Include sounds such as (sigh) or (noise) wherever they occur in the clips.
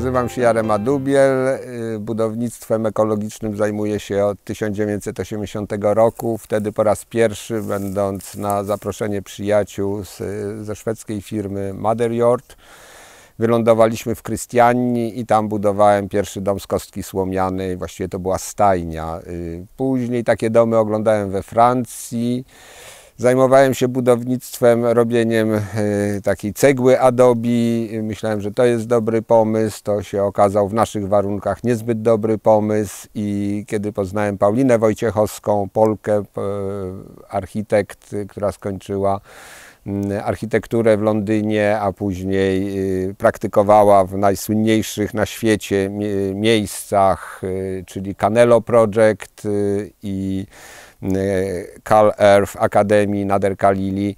Nazywam się Jarema Dubiel. Y, budownictwem ekologicznym zajmuję się od 1980 roku. Wtedy po raz pierwszy, będąc na zaproszenie przyjaciół z, ze szwedzkiej firmy Maderjord, wylądowaliśmy w Krystianii i tam budowałem pierwszy dom z kostki słomianej. Właściwie to była stajnia. Y, później takie domy oglądałem we Francji. Zajmowałem się budownictwem, robieniem e, takiej cegły adobe. Myślałem, że to jest dobry pomysł. To się okazał w naszych warunkach niezbyt dobry pomysł. I kiedy poznałem Paulinę Wojciechowską, Polkę, e, architekt, która skończyła mm, architekturę w Londynie, a później e, praktykowała w najsłynniejszych na świecie miejscach, czyli Canelo Project i Cal Air w Akademii Nader Kalili.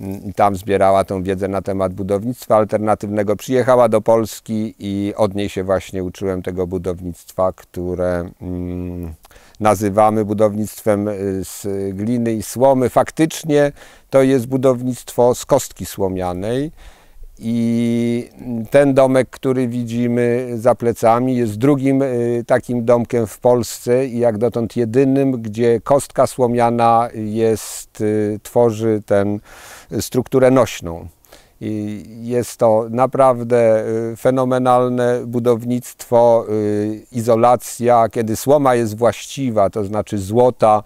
Mm, tam zbierała tą wiedzę na temat budownictwa alternatywnego. Przyjechała do Polski i od niej się właśnie uczyłem tego budownictwa, które mm, nazywamy budownictwem e, z gliny i słomy. Faktycznie to jest budownictwo z kostki słomianej. I ten domek, który widzimy za plecami, jest drugim y, takim domkiem w Polsce i jak dotąd jedynym, gdzie kostka słomiana jest, y, tworzy tę y, strukturę nośną. I jest to naprawdę fenomenalne budownictwo, izolacja, kiedy słoma jest właściwa, to znaczy złota,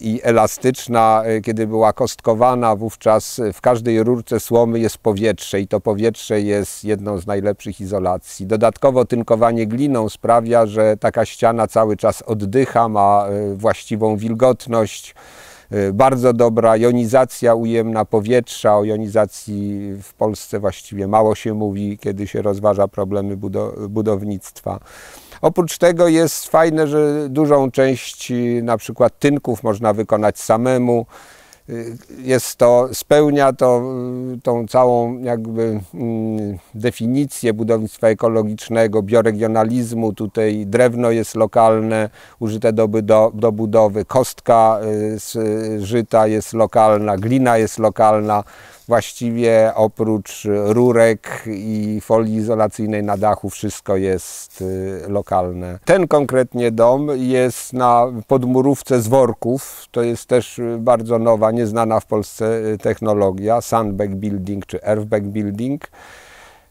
i elastyczna, e, kiedy była kostkowana, wówczas w każdej rurce słomy jest powietrze i to powietrze jest jedną z najlepszych izolacji. Dodatkowo tynkowanie gliną sprawia, że taka ściana cały czas oddycha, ma e, właściwą wilgotność e, bardzo dobra jonizacja ujemna powietrza. O jonizacji w Polsce właściwie mało się mówi, kiedy się rozważa problemy budownictwa. Oprócz tego jest fajne, że dużą część y, na przykład tynków można wykonać samemu. Y, jest to, spełnia to y, tą całą jakby mm, definicję budownictwa ekologicznego, bioregionalizmu. Tutaj drewno jest lokalne, użyte do, do, do budowy, kostka z żyta jest lokalna, glina jest lokalna właściwie oprócz rurek i folii izolacyjnej na dachu wszystko jest y, lokalne. Ten konkretnie dom jest na podmurówce z worków. To jest też bardzo nowa, nieznana w Polsce y, technologia, sandbag building czy earthbag building.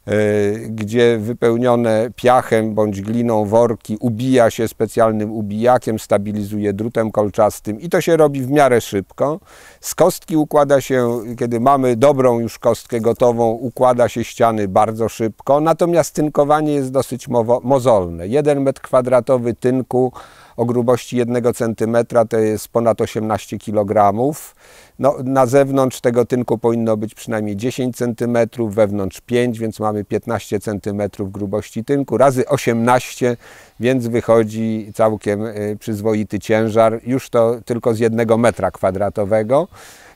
E, gdzie wypełnione piachem bądź gliną worki ubija się specjalnym ubijakiem, stabilizuje drutem kolczastym i to się robi w miarę szybko. Z kostki układa się, kiedy mamy dobrą już kostkę gotową, układa się ściany bardzo szybko, natomiast tynkowanie jest dosyć mozolne. Jeden metr kwadratowy tynku o grubości 1 cm to jest ponad 18 kg. No, na zewnątrz tego tynku powinno być przynajmniej 10 cm, wewnątrz 5, więc mamy 15 cm grubości tynku razy 18, więc wychodzi całkiem y, przyzwoity ciężar. Już to tylko z jednego metra kwadratowego.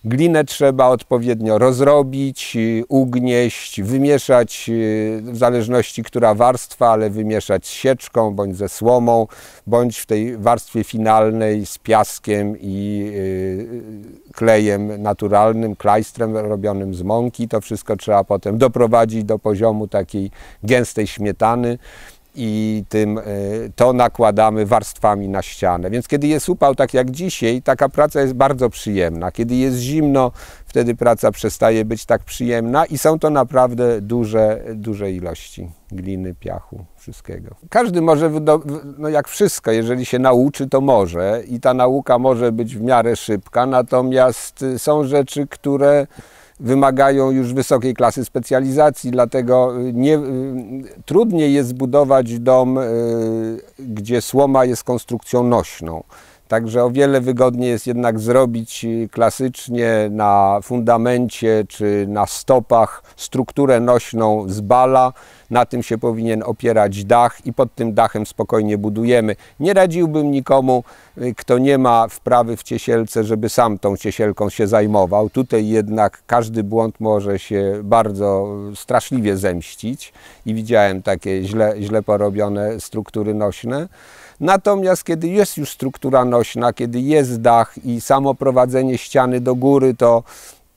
Glinę trzeba odpowiednio rozrobić, y, ugnieść, wymieszać y, w zależności która warstwa, ale wymieszać z sieczką bądź ze słomą, bądź w tej warstwie finalnej z piaskiem i y, klejem naturalnym, klajstrem robionym z mąki. To wszystko trzeba potem doprowadzić do poziomu takiej gęstej śmietany i tym, e, to nakładamy warstwami na ścianę. Więc kiedy jest upał, tak jak dzisiaj, taka praca jest bardzo przyjemna. Kiedy jest zimno, wtedy praca przestaje być tak przyjemna i są to naprawdę duże, duże ilości gliny, piachu, wszystkiego. Każdy może, no jak wszystko, jeżeli się nauczy, to może i ta nauka może być w miarę szybka, natomiast y, są rzeczy, które wymagają już wysokiej klasy specjalizacji, dlatego y, nie, y, trudniej jest zbudować dom, y, gdzie słoma jest konstrukcją nośną. Także o wiele wygodniej jest jednak zrobić klasycznie na fundamencie czy na stopach strukturę nośną z bala, na tym się powinien opierać dach i pod tym dachem spokojnie budujemy. Nie radziłbym nikomu, y, kto nie ma wprawy w ciesielce, żeby sam tą ciesielką się zajmował. Tutaj jednak każdy błąd może się bardzo straszliwie zemścić i widziałem takie źle, źle porobione struktury nośne. Natomiast kiedy jest już struktura nośna, kiedy jest dach i samo prowadzenie ściany do góry, to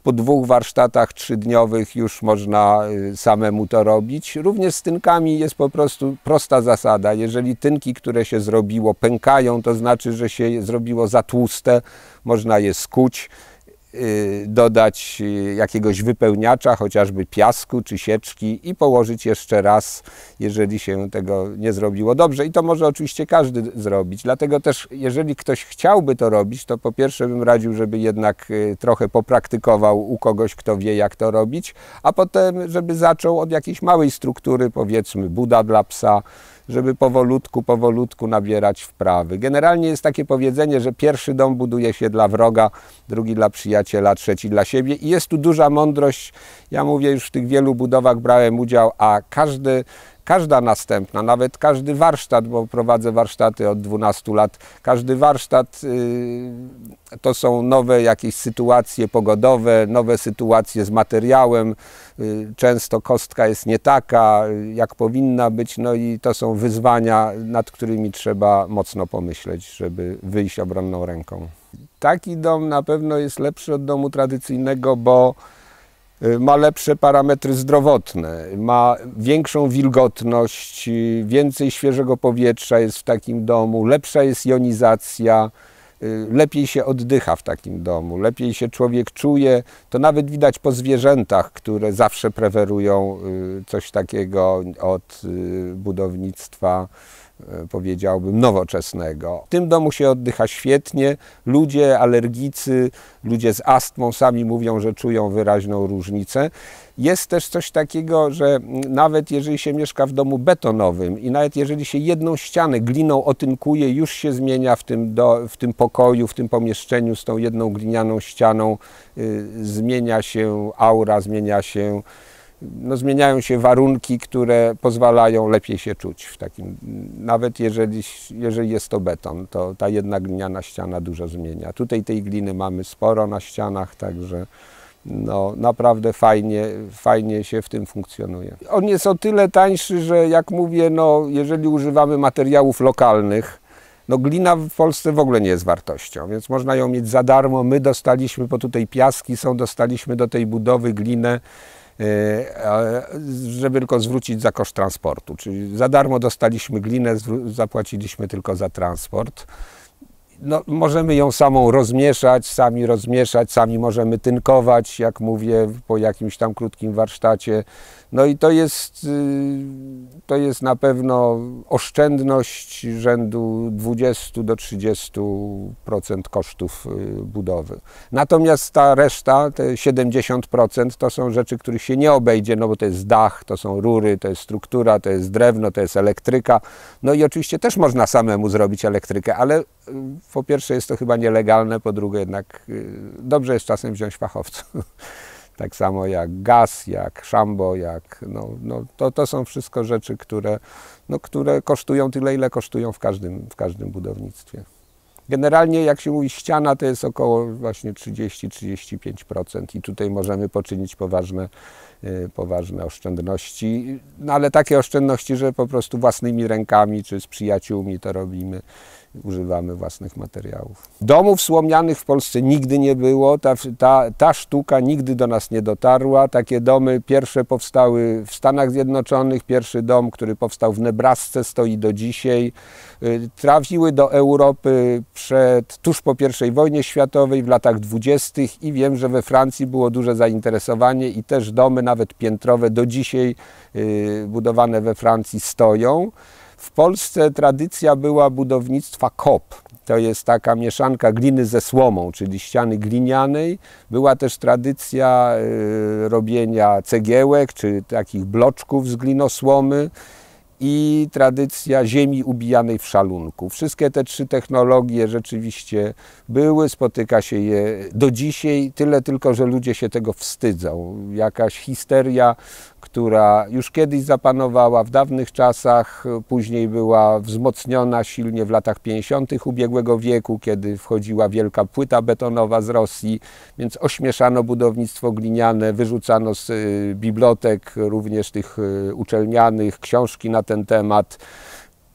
po dwóch warsztatach trzydniowych już można y, samemu to robić. Również z tynkami jest po prostu prosta zasada. Jeżeli tynki, które się zrobiło, pękają, to znaczy, że się zrobiło za tłuste, można je skuć. Y, dodać y, jakiegoś wypełniacza, chociażby piasku czy sieczki i położyć jeszcze raz, jeżeli się tego nie zrobiło dobrze. I to może oczywiście każdy zrobić. Dlatego też, jeżeli ktoś chciałby to robić, to po pierwsze bym radził, żeby jednak y, trochę popraktykował u kogoś, kto wie jak to robić, a potem, żeby zaczął od jakiejś małej struktury, powiedzmy buda dla psa, żeby powolutku, powolutku nabierać wprawy. Generalnie jest takie powiedzenie, że pierwszy dom buduje się dla wroga, drugi dla przyjaciela, trzeci dla siebie i jest tu duża mądrość. Ja mówię, już w tych wielu budowach brałem udział, a każdy każda następna, nawet każdy warsztat, bo prowadzę warsztaty od 12 lat, każdy warsztat y, to są nowe jakieś sytuacje pogodowe, nowe sytuacje z materiałem, y, często kostka jest nie taka, y, jak powinna być, no i to są wyzwania, nad którymi trzeba mocno pomyśleć, żeby wyjść obronną ręką. Taki dom na pewno jest lepszy od domu tradycyjnego, bo Y, ma lepsze parametry zdrowotne, ma większą wilgotność, y, więcej świeżego powietrza jest w takim domu, lepsza jest jonizacja, y, lepiej się oddycha w takim domu, lepiej się człowiek czuje. To nawet widać po zwierzętach, które zawsze preferują coś takiego od budownictwa E, powiedziałbym, nowoczesnego. W tym domu się oddycha świetnie. Ludzie alergicy, ludzie z astmą sami mówią, że czują wyraźną różnicę. Jest też coś takiego, że nawet jeżeli się mieszka w domu betonowym i nawet jeżeli się jedną ścianę gliną otynkuje, już się zmienia w tym, do, w tym pokoju, w tym pomieszczeniu z tą jedną glinianą ścianą, y, zmienia się aura, zmienia się no, zmieniają się warunki, które pozwalają lepiej się czuć w takim, nawet jeżeli, jeżeli jest to beton, to ta jedna gliniana ściana dużo zmienia. Tutaj tej gliny mamy sporo na ścianach, także no, naprawdę fajnie, fajnie się w tym funkcjonuje. On jest o tyle tańszy, że jak mówię, no, jeżeli używamy materiałów lokalnych, no glina w Polsce w ogóle nie jest wartością, więc można ją mieć za darmo. My dostaliśmy, po tutaj piaski są, dostaliśmy do tej budowy glinę E, żeby tylko zwrócić za koszt transportu. Czyli za darmo dostaliśmy glinę, zapłaciliśmy tylko za transport. No, możemy ją samą rozmieszać, sami rozmieszać, sami możemy tynkować, jak mówię, po jakimś tam krótkim warsztacie. No i to jest, y, to jest na pewno oszczędność rzędu 20 do 30% kosztów y, budowy. Natomiast ta reszta, te 70% to są rzeczy, których się nie obejdzie, no bo to jest dach, to są rury, to jest struktura, to jest drewno, to jest elektryka. No i oczywiście też można samemu zrobić elektrykę, ale y, po pierwsze jest to chyba nielegalne, po drugie jednak dobrze jest czasem wziąć fachowców. (laughs) Tak samo jak gaz, jak szambo, jak, no, no, to, to są wszystko rzeczy, które, no, które kosztują tyle, ile kosztują w każdym, w każdym budownictwie. Generalnie, jak się mówi, ściana to jest około właśnie 30-35% i tutaj możemy poczynić poważne, y, poważne oszczędności, no ale takie oszczędności, że po prostu własnymi rękami czy z przyjaciółmi to robimy używamy własnych materiałów. Domów słomianych w Polsce nigdy nie było, ta, ta, ta sztuka nigdy do nas nie dotarła. Takie domy pierwsze powstały w Stanach Zjednoczonych, pierwszy dom, który powstał w Nebrasce, stoi do dzisiaj. Y, Trafiły do Europy przed, tuż po I wojnie światowej w latach dwudziestych i wiem, że we Francji było duże zainteresowanie i też domy, nawet piętrowe, do dzisiaj y, budowane we Francji stoją. W Polsce tradycja była budownictwa kop. To jest taka mieszanka gliny ze słomą, czyli ściany glinianej. Była też tradycja y, robienia cegiełek czy takich bloczków z glinosłomy i tradycja ziemi ubijanej w szalunku. Wszystkie te trzy technologie rzeczywiście były, spotyka się je do dzisiaj, tyle tylko, że ludzie się tego wstydzą. Jakaś histeria która już kiedyś zapanowała w dawnych czasach, e, później była wzmocniona silnie w latach 50. ubiegłego wieku, kiedy wchodziła wielka płyta betonowa z Rosji, więc ośmieszano budownictwo gliniane, wyrzucano z e, bibliotek, również tych e, uczelnianych, książki na ten temat.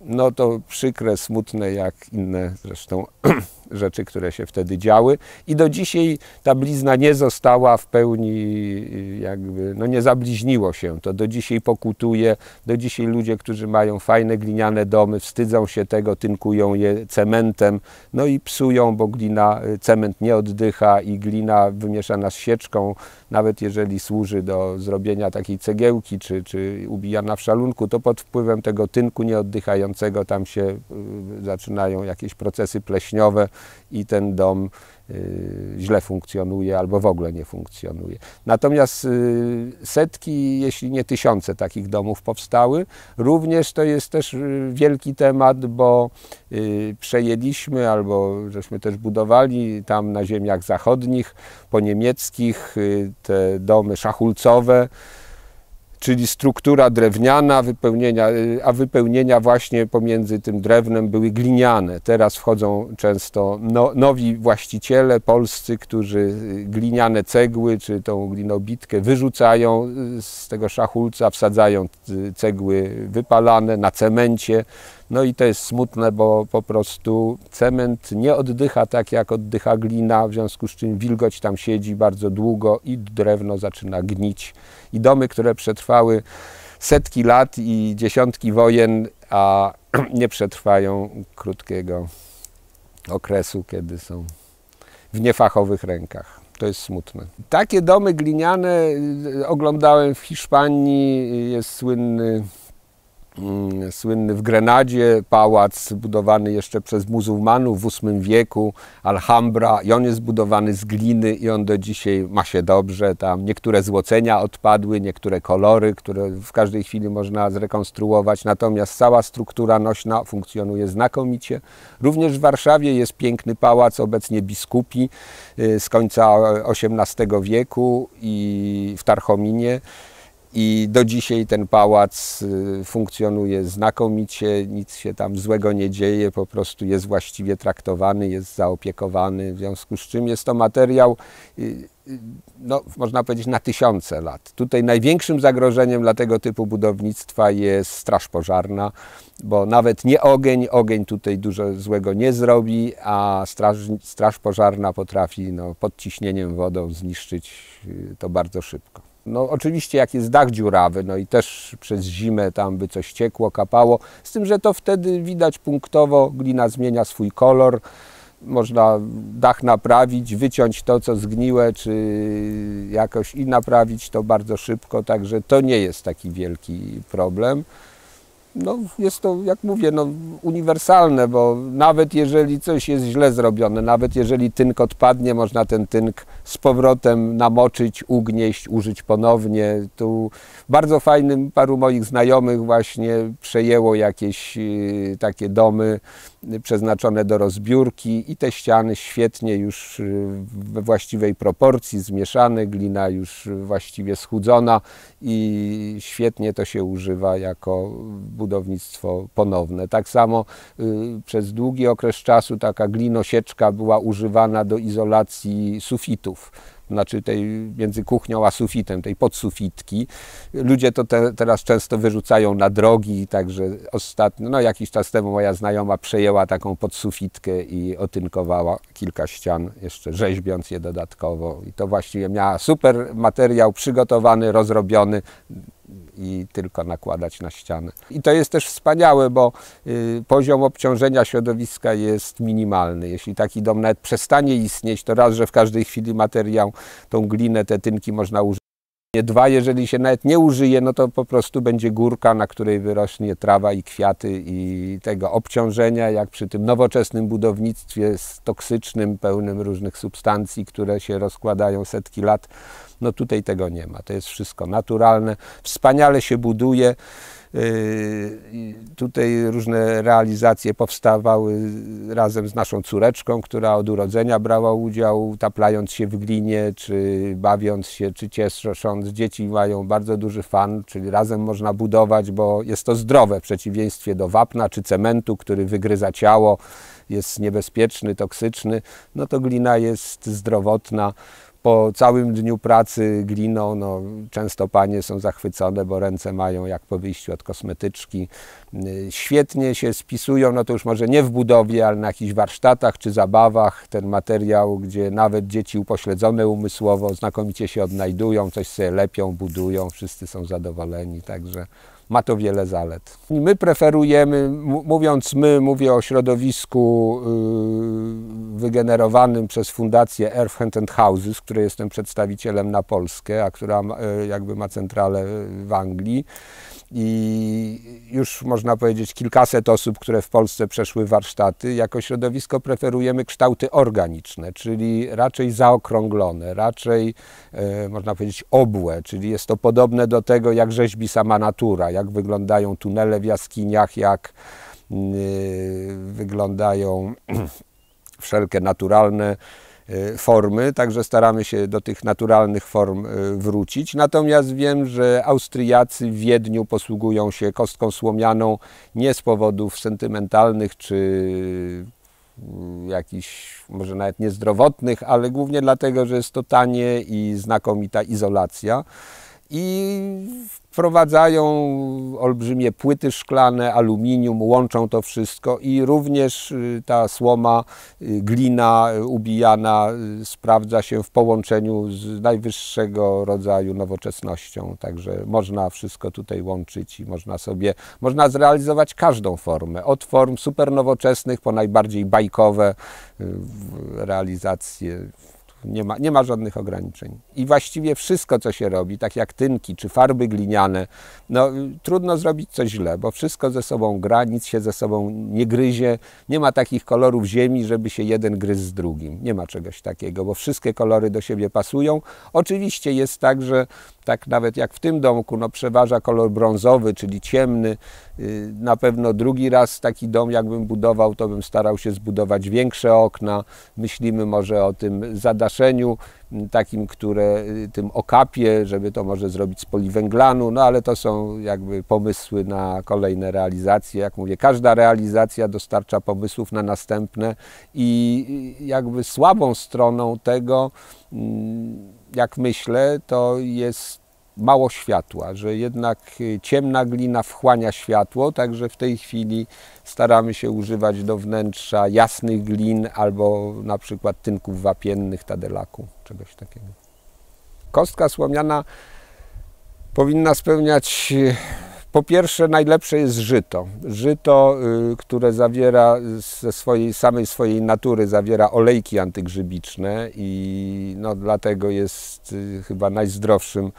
No to przykre, smutne, jak inne zresztą (clears throat) rzeczy, które się wtedy działy i do dzisiaj ta blizna nie została w pełni y, jakby, no nie zabliźniło się to, do dzisiaj pokutuje, do dzisiaj ludzie, którzy mają fajne gliniane domy, wstydzą się tego, tynkują je cementem, no i psują, bo glina, y, cement nie oddycha i glina wymieszana z sieczką, nawet jeżeli służy do zrobienia takiej cegiełki czy, czy ubijana w szalunku, to pod wpływem tego tynku nieoddychającego tam się y, zaczynają jakieś procesy pleśniowe, i ten dom y, źle funkcjonuje albo w ogóle nie funkcjonuje. Natomiast y, setki, jeśli nie tysiące takich domów powstały. Również to jest też y, wielki temat, bo przejęliśmy albo żeśmy też budowali tam na ziemiach zachodnich, po niemieckich te domy szachulcowe, czyli struktura drewniana, wypełnienia, y, a wypełnienia właśnie pomiędzy tym drewnem były gliniane. Teraz wchodzą często no, nowi właściciele polscy, którzy y, gliniane cegły czy tą glinobitkę wyrzucają y, z tego szachulca, wsadzają cegły wypalane na cemencie, no i to jest smutne, bo po prostu cement nie oddycha tak, jak oddycha glina, w związku z czym wilgoć tam siedzi bardzo długo i drewno zaczyna gnić. I domy, które przetrwały setki lat i dziesiątki wojen, a (clears throat) nie przetrwają krótkiego okresu, kiedy są w niefachowych rękach. To jest smutne. Takie domy gliniane y, y, oglądałem w Hiszpanii. Y, jest słynny Mm, słynny w Grenadzie pałac budowany jeszcze przez muzułmanów w VIII wieku, Alhambra i on jest budowany z gliny i on do dzisiaj ma się dobrze. Tam niektóre złocenia odpadły, niektóre kolory, które w każdej chwili można zrekonstruować, natomiast cała struktura nośna funkcjonuje znakomicie. Również w Warszawie jest piękny pałac, obecnie biskupi y, z końca XVIII wieku i w Tarchominie. I do dzisiaj ten pałac y, funkcjonuje znakomicie, nic się tam złego nie dzieje, po prostu jest właściwie traktowany, jest zaopiekowany, w związku z czym jest to materiał, y, y, no, można powiedzieć, na tysiące lat. Tutaj największym zagrożeniem dla tego typu budownictwa jest straż pożarna, bo nawet nie ogień, ogień tutaj dużo złego nie zrobi, a straż, straż pożarna potrafi no, pod ciśnieniem wodą zniszczyć to bardzo szybko. No oczywiście jak jest dach dziurawy, no i też przez zimę tam by coś ciekło, kapało, z tym, że to wtedy widać punktowo, glina zmienia swój kolor, można dach naprawić, wyciąć to, co zgniłe, czy jakoś i naprawić to bardzo szybko, także to nie jest taki wielki problem no, jest to, jak mówię, no, uniwersalne, bo nawet jeżeli coś jest źle zrobione, nawet jeżeli tynk odpadnie, można ten tynk z powrotem namoczyć, ugnieść, użyć ponownie. Tu bardzo fajnym paru moich znajomych właśnie przejęło jakieś y, takie domy przeznaczone do rozbiórki i te ściany świetnie już y, we właściwej proporcji zmieszane, glina już właściwie schudzona i świetnie to się używa jako budownictwo ponowne. Tak samo y, przez długi okres czasu taka glinosieczka była używana do izolacji sufitów znaczy tej między kuchnią a sufitem, tej podsufitki. Ludzie to te, teraz często wyrzucają na drogi, także ostatnio, no jakiś czas temu moja znajoma przejęła taką podsufitkę i otynkowała kilka ścian, jeszcze rzeźbiąc je dodatkowo. I to właściwie miała super materiał przygotowany, rozrobiony, i tylko nakładać na ścianę. I to jest też wspaniałe, bo y, poziom obciążenia środowiska jest minimalny. Jeśli taki dom nawet przestanie istnieć, to raz, że w każdej chwili materiał, tą glinę, te tynki można użyć. Dwa, jeżeli się nawet nie użyje, no to po prostu będzie górka, na której wyrośnie trawa i kwiaty i tego obciążenia, jak przy tym nowoczesnym budownictwie z toksycznym, pełnym różnych substancji, które się rozkładają setki lat, no tutaj tego nie ma. To jest wszystko naturalne. Wspaniale się buduje. Yy, tutaj różne realizacje powstawały razem z naszą córeczką, która od urodzenia brała udział, taplając się w glinie, czy bawiąc się, czy ciesząc. Dzieci mają bardzo duży fan, czyli razem można budować, bo jest to zdrowe w przeciwieństwie do wapna czy cementu, który wygryza ciało, jest niebezpieczny, toksyczny. No to glina jest zdrowotna po całym dniu pracy gliną, no, często panie są zachwycone, bo ręce mają jak po wyjściu od kosmetyczki. Y, świetnie się spisują, no to już może nie w budowie, ale na jakichś warsztatach czy zabawach. Ten materiał, gdzie nawet dzieci upośledzone umysłowo znakomicie się odnajdują, coś sobie lepią, budują, wszyscy są zadowoleni, także ma to wiele zalet. My preferujemy, mówiąc my, mówię o środowisku yy, wygenerowanym przez fundację Earth Hand and Houses, której jestem przedstawicielem na Polskę, a która yy, jakby ma centralę w Anglii i już można powiedzieć kilkaset osób, które w Polsce przeszły warsztaty. Jako środowisko preferujemy kształty organiczne, czyli raczej zaokrąglone, raczej e, można powiedzieć obłe, czyli jest to podobne do tego, jak rzeźbi sama natura, jak wyglądają tunele w jaskiniach, jak y, wyglądają (clears throat) wszelkie naturalne E, formy, także staramy się do tych naturalnych form e, wrócić. Natomiast wiem, że Austriacy w Wiedniu posługują się kostką słomianą nie z powodów sentymentalnych czy mm, jakichś może nawet niezdrowotnych, ale głównie dlatego, że jest to tanie i znakomita izolacja i wprowadzają olbrzymie płyty szklane, aluminium, łączą to wszystko i również y, ta słoma, y, glina y, ubijana sprawdza się w połączeniu z najwyższego rodzaju nowoczesnością. Także można wszystko tutaj łączyć i można sobie, można zrealizować każdą formę, od form supernowoczesnych po najbardziej bajkowe realizacje nie ma, nie ma żadnych ograniczeń. I właściwie wszystko, co się robi, tak jak tynki czy farby gliniane, no, trudno zrobić coś źle, bo wszystko ze sobą gra, nic się ze sobą nie gryzie. Nie ma takich kolorów ziemi, żeby się jeden gryzł z drugim. Nie ma czegoś takiego, bo wszystkie kolory do siebie pasują. Oczywiście jest tak, że tak nawet jak w tym domku, no przeważa kolor brązowy, czyli ciemny. Y, na pewno drugi raz taki dom, jakbym budował, to bym starał się zbudować większe okna. Myślimy może o tym zadaszeniu, takim, które y, tym okapie, żeby to może zrobić z poliwęglanu, no ale to są jakby pomysły na kolejne realizacje. Jak mówię, każda realizacja dostarcza pomysłów na następne i y, jakby słabą stroną tego jak myślę, to jest mało światła, że jednak y, ciemna glina wchłania światło, także w tej chwili staramy się używać do wnętrza jasnych glin albo na przykład tynków wapiennych, tadelaku, czegoś takiego. Kostka słomiana powinna spełniać y, po pierwsze, najlepsze jest żyto. Żyto, y, które zawiera ze swojej, samej swojej natury, zawiera olejki antygrzybiczne i no, dlatego jest y, chyba najzdrowszym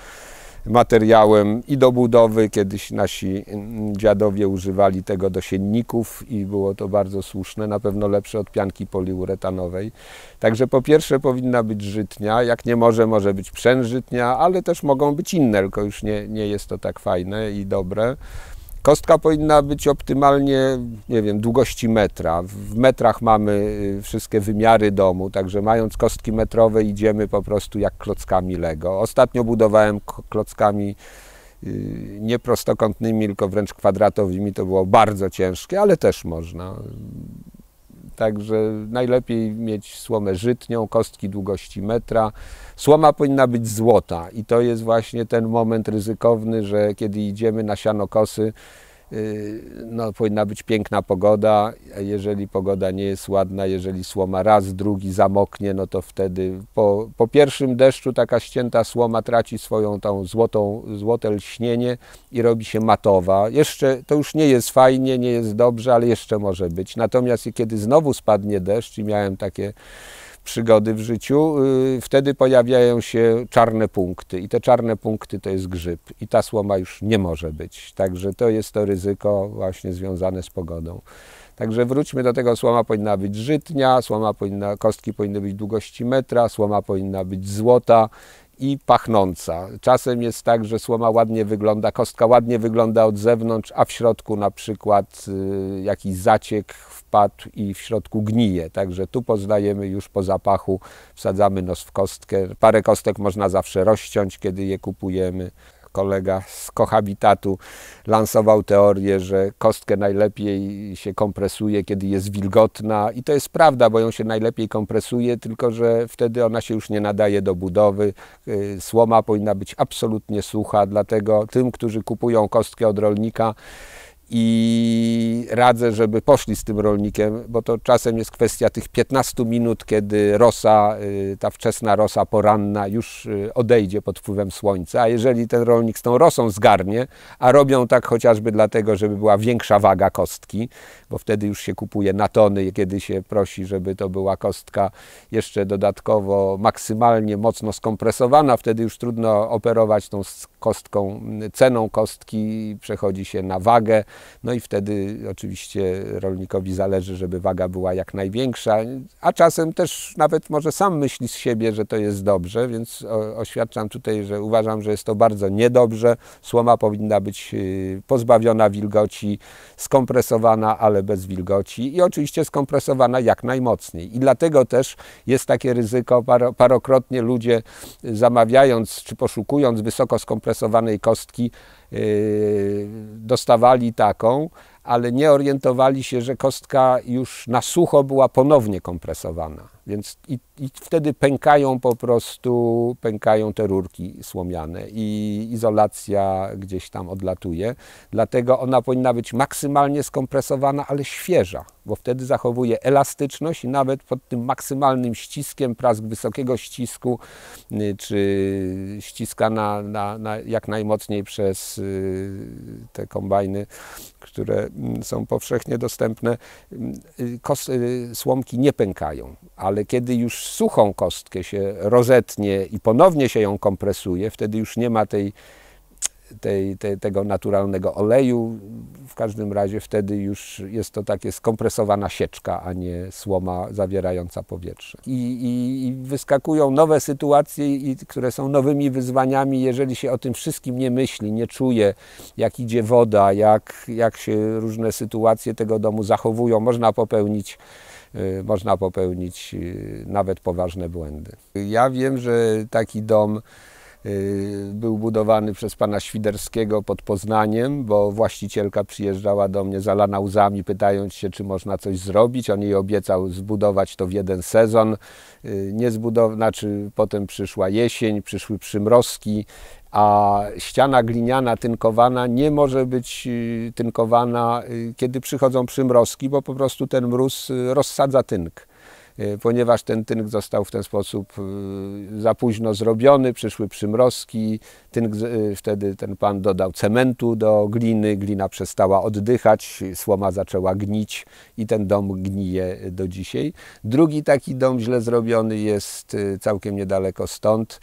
materiałem i do budowy. Kiedyś nasi mm, dziadowie używali tego do sienników i było to bardzo słuszne, na pewno lepsze od pianki poliuretanowej. Także po pierwsze powinna być żytnia, jak nie może, może być przężytnia, ale też mogą być inne, tylko już nie, nie jest to tak fajne i dobre. Kostka powinna być optymalnie, nie wiem, długości metra. W metrach mamy y, wszystkie wymiary domu, także mając kostki metrowe idziemy po prostu jak klockami Lego. Ostatnio budowałem klockami y, nie prostokątnymi, tylko wręcz kwadratowymi. To było bardzo ciężkie, ale też można. Także najlepiej mieć słomę żytnią, kostki długości metra. Słoma powinna być złota i to jest właśnie ten moment ryzykowny, że kiedy idziemy na siano kosy, Y, no, powinna być piękna pogoda. Jeżeli pogoda nie jest ładna, jeżeli słoma raz, drugi zamoknie, no to wtedy po, po pierwszym deszczu taka ścięta słoma traci swoją tą złotą, złote lśnienie i robi się matowa. Jeszcze to już nie jest fajnie, nie jest dobrze, ale jeszcze może być. Natomiast kiedy znowu spadnie deszcz i miałem takie przygody w życiu, y, wtedy pojawiają się czarne punkty i te czarne punkty to jest grzyb i ta słoma już nie może być. Także to jest to ryzyko właśnie związane z pogodą. Także wróćmy do tego, słoma powinna być żytnia, słoma powinna, kostki powinny być długości metra, słoma powinna być złota i pachnąca. Czasem jest tak, że słoma ładnie wygląda, kostka ładnie wygląda od zewnątrz, a w środku na przykład y, jakiś zaciek wpadł i w środku gnije. Także tu poznajemy już po zapachu, wsadzamy nos w kostkę. Parę kostek można zawsze rozciąć, kiedy je kupujemy kolega z Kohabitatu lansował teorię, że kostkę najlepiej się kompresuje, kiedy jest wilgotna i to jest prawda, bo ją się najlepiej kompresuje, tylko że wtedy ona się już nie nadaje do budowy. Y, słoma powinna być absolutnie sucha, dlatego tym, którzy kupują kostkę od rolnika, i radzę, żeby poszli z tym rolnikiem, bo to czasem jest kwestia tych 15 minut, kiedy rosa, y, ta wczesna rosa poranna już y, odejdzie pod wpływem słońca, a jeżeli ten rolnik z tą rosą zgarnie, a robią tak chociażby dlatego, żeby była większa waga kostki, bo wtedy już się kupuje na tony, kiedy się prosi, żeby to była kostka jeszcze dodatkowo maksymalnie mocno skompresowana, wtedy już trudno operować tą kostką, ceną kostki przechodzi się na wagę, no i wtedy oczywiście rolnikowi zależy, żeby waga była jak największa, a czasem też nawet może sam myśli z siebie, że to jest dobrze, więc oświadczam tutaj, że uważam, że jest to bardzo niedobrze. Słoma powinna być y, pozbawiona wilgoci, skompresowana, ale bez wilgoci i oczywiście skompresowana jak najmocniej. I dlatego też jest takie ryzyko, parokrotnie ludzie zamawiając czy poszukując wysoko skompresowanych kostki yy, dostawali taką ale nie orientowali się, że kostka już na sucho była ponownie kompresowana. Więc i, i wtedy pękają po prostu, pękają te rurki słomiane i izolacja gdzieś tam odlatuje. Dlatego ona powinna być maksymalnie skompresowana, ale świeża, bo wtedy zachowuje elastyczność i nawet pod tym maksymalnym ściskiem, prask wysokiego ścisku, y, czy ściska na, na jak najmocniej przez y, te kombajny, które mm, są powszechnie dostępne, mm, y, słomki nie pękają, ale kiedy już suchą kostkę się rozetnie i ponownie się ją kompresuje, wtedy już nie ma tej tej, tej, tego naturalnego oleju. W każdym razie wtedy już jest to takie skompresowana sieczka, a nie słoma zawierająca powietrze. I, i, i wyskakują nowe sytuacje, i, które są nowymi wyzwaniami. Jeżeli się o tym wszystkim nie myśli, nie czuje, jak idzie woda, jak, jak się różne sytuacje tego domu zachowują, można popełnić y, można popełnić y, nawet poważne błędy. Ja wiem, że taki dom Y, był budowany przez pana Świderskiego pod Poznaniem, bo właścicielka przyjeżdżała do mnie zalana łzami, pytając się, czy można coś zrobić. On jej obiecał zbudować to w jeden sezon. Y, nie zbudow... znaczy, potem przyszła jesień, przyszły przymrozki, a ściana gliniana tynkowana nie może być y, tynkowana, kiedy przychodzą przymrozki, bo po prostu ten mróz rozsadza tynk. E, ponieważ ten tynk został w ten sposób e, za późno zrobiony, przyszły przymrozki, tynk, e, wtedy ten pan dodał cementu do gliny, glina przestała oddychać, słoma zaczęła gnić i ten dom gnije do dzisiaj. Drugi taki dom źle zrobiony jest całkiem niedaleko stąd,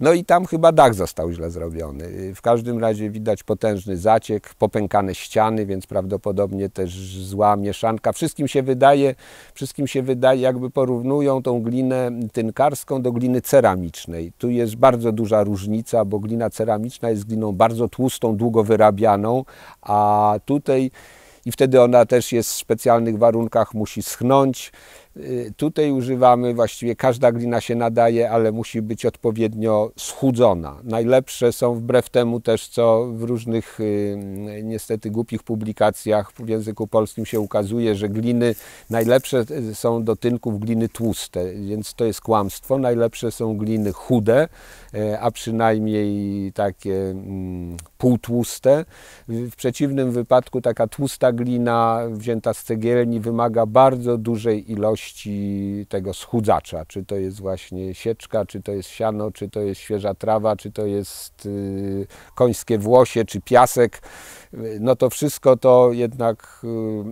no i tam chyba dach został źle zrobiony. W każdym razie widać potężny zaciek, popękane ściany, więc prawdopodobnie też zła mieszanka. Wszystkim się wydaje, wszystkim się wydaje jakby porównują tą glinę tynkarską do gliny ceramicznej. Tu jest bardzo duża różnica, bo glina ceramiczna jest gliną bardzo tłustą, długo wyrabianą, a tutaj i wtedy ona też jest w specjalnych warunkach, musi schnąć. Y, tutaj używamy właściwie każda glina się nadaje, ale musi być odpowiednio schudzona. Najlepsze są wbrew temu też, co w różnych y, niestety głupich publikacjach w języku polskim się ukazuje, że gliny najlepsze y, są do tynków gliny tłuste, więc to jest kłamstwo. Najlepsze są gliny chude, E, a przynajmniej takie mm, półtłuste. W przeciwnym wypadku taka tłusta glina wzięta z cegielni wymaga bardzo dużej ilości tego schudzacza, czy to jest właśnie sieczka, czy to jest siano, czy to jest świeża trawa, czy to jest y, końskie włosie, czy piasek. Y, no to wszystko to jednak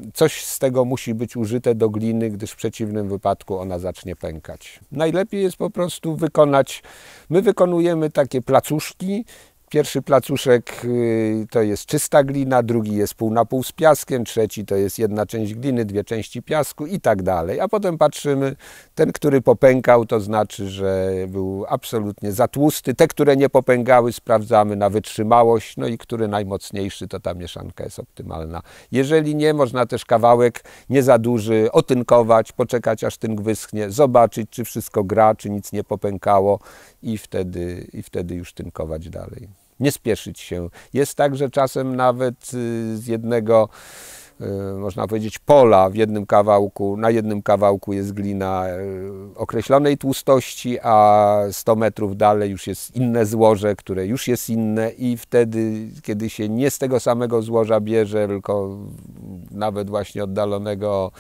y, coś z tego musi być użyte do gliny, gdyż w przeciwnym wypadku ona zacznie pękać. Najlepiej jest po prostu wykonać, my wykonujemy planujemy takie placuszki, Pierwszy placuszek y, to jest czysta glina, drugi jest pół na pół z piaskiem, trzeci to jest jedna część gliny, dwie części piasku i tak dalej. A potem patrzymy, ten, który popękał, to znaczy, że był absolutnie za tłusty. Te, które nie popękały, sprawdzamy na wytrzymałość, no i który najmocniejszy, to ta mieszanka jest optymalna. Jeżeli nie, można też kawałek nie za duży otynkować, poczekać aż tynk wyschnie, zobaczyć, czy wszystko gra, czy nic nie popękało i wtedy, i wtedy już tynkować dalej nie spieszyć się. Jest tak, że czasem nawet y, z jednego y, można powiedzieć, pola w jednym kawałku, na jednym kawałku jest glina y, określonej tłustości, a 100 metrów dalej już jest inne złoże, które już jest inne i wtedy, kiedy się nie z tego samego złoża bierze, tylko nawet właśnie oddalonego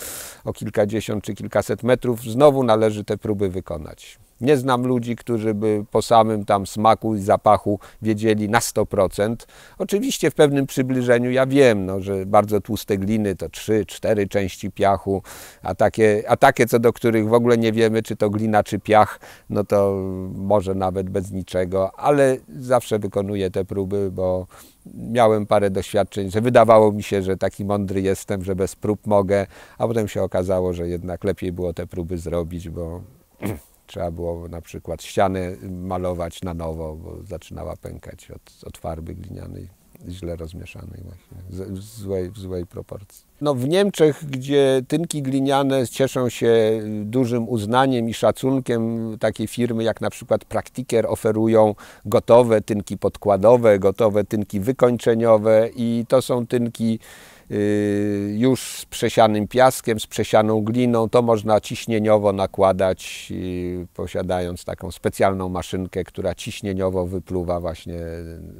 o kilkadziesiąt czy kilkaset metrów, znowu należy te próby wykonać. Nie znam ludzi, którzy by po samym tam smaku i zapachu wiedzieli na 100%. Oczywiście w pewnym przybliżeniu ja wiem, no, że bardzo tłuste gliny to 3-4 części piachu, a takie, a takie, co do których w ogóle nie wiemy, czy to glina, czy piach, no to może nawet bez niczego, ale zawsze wykonuję te próby, bo miałem parę doświadczeń, że wydawało mi się, że taki mądry jestem, że bez prób mogę, a potem się okazało, że jednak lepiej było te próby zrobić, bo... (clears throat) Trzeba było na przykład ściany malować na nowo, bo zaczynała pękać od, od farby glinianej źle rozmieszanej właśnie, w złej, w złej proporcji. No w Niemczech, gdzie tynki gliniane cieszą się dużym uznaniem i szacunkiem, takie firmy jak na przykład Praktiker oferują gotowe tynki podkładowe, gotowe tynki wykończeniowe i to są tynki Y, już z przesianym piaskiem, z przesianą gliną, to można ciśnieniowo nakładać, y, posiadając taką specjalną maszynkę, która ciśnieniowo wypluwa właśnie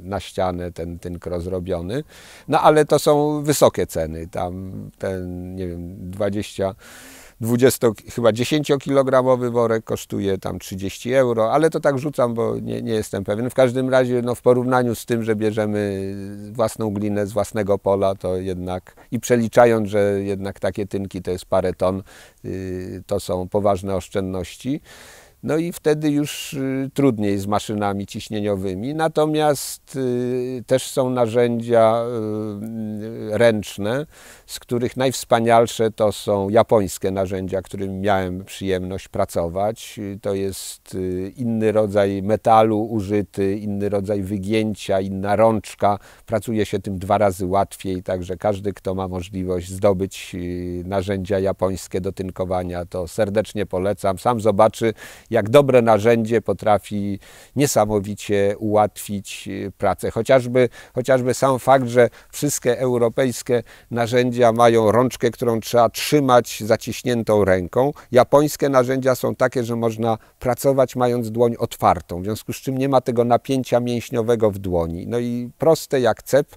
na ścianę ten tynk rozrobiony. No ale to są wysokie ceny, tam ten, nie wiem, 20 20, chyba 10-kilogramowy worek kosztuje tam 30 euro, ale to tak rzucam, bo nie, nie jestem pewien. W każdym razie no, w porównaniu z tym, że bierzemy własną glinę z własnego pola, to jednak i przeliczając, że jednak takie tynki to jest parę ton, yy, to są poważne oszczędności. No i wtedy już y, trudniej z maszynami ciśnieniowymi. Natomiast y, też są narzędzia y, ręczne, z których najwspanialsze to są japońskie narzędzia, którym miałem przyjemność pracować. To jest inny rodzaj metalu użyty, inny rodzaj wygięcia, inna rączka. Pracuje się tym dwa razy łatwiej, także każdy, kto ma możliwość zdobyć narzędzia japońskie do tynkowania, to serdecznie polecam. Sam zobaczy, jak dobre narzędzie potrafi niesamowicie ułatwić y, pracę. Chociażby, chociażby sam fakt, że wszystkie europejskie narzędzia mają rączkę, którą trzeba trzymać zaciśniętą ręką. Japońskie narzędzia są takie, że można pracować mając dłoń otwartą, w związku z czym nie ma tego napięcia mięśniowego w dłoni. No i proste jak cep,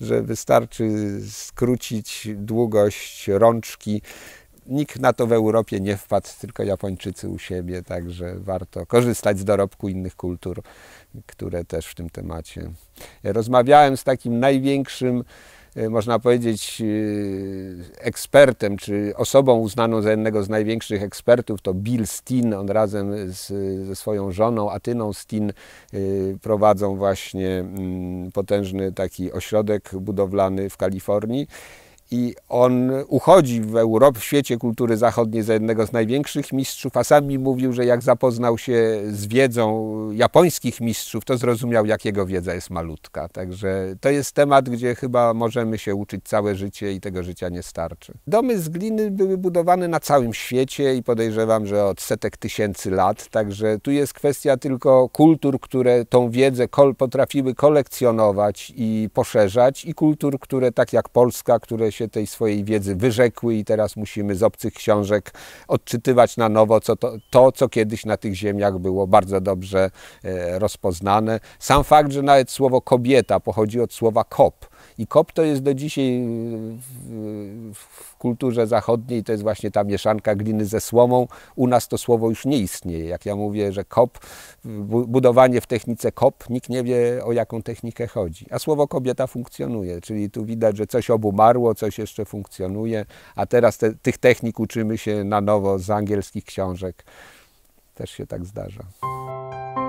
że wystarczy skrócić długość rączki nikt na to w Europie nie wpadł, tylko Japończycy u siebie, także warto korzystać z dorobku innych kultur, które też w tym temacie. Ja rozmawiałem z takim największym, e, można powiedzieć, e, ekspertem, czy osobą uznaną za jednego z największych ekspertów, to Bill Steen. On razem z, ze swoją żoną Atyną Steen e, prowadzą właśnie mm, potężny taki ośrodek budowlany w Kalifornii. I on uchodzi w Europie, w świecie kultury zachodniej za jednego z największych mistrzów, a sam mi mówił, że jak zapoznał się z wiedzą japońskich mistrzów, to zrozumiał, jak jego wiedza jest malutka. Także to jest temat, gdzie chyba możemy się uczyć całe życie i tego życia nie starczy. Domy z gliny były budowane na całym świecie i podejrzewam, że od setek tysięcy lat, także tu jest kwestia tylko kultur, które tą wiedzę kol potrafiły kolekcjonować i poszerzać i kultur, które tak jak Polska, które się tej swojej wiedzy wyrzekły i teraz musimy z obcych książek odczytywać na nowo co to, to, co kiedyś na tych ziemiach było bardzo dobrze e, rozpoznane. Sam fakt, że nawet słowo kobieta pochodzi od słowa kop, i kop to jest do dzisiaj w, w, kulturze zachodniej, to jest właśnie ta mieszanka gliny ze słomą. U nas to słowo już nie istnieje. Jak ja mówię, że kop, budowanie w technice kop, nikt nie wie o jaką technikę chodzi. A słowo kobieta funkcjonuje, czyli tu widać, że coś obumarło, coś jeszcze funkcjonuje, a teraz te, tych technik uczymy się na nowo z angielskich książek. Też się tak zdarza.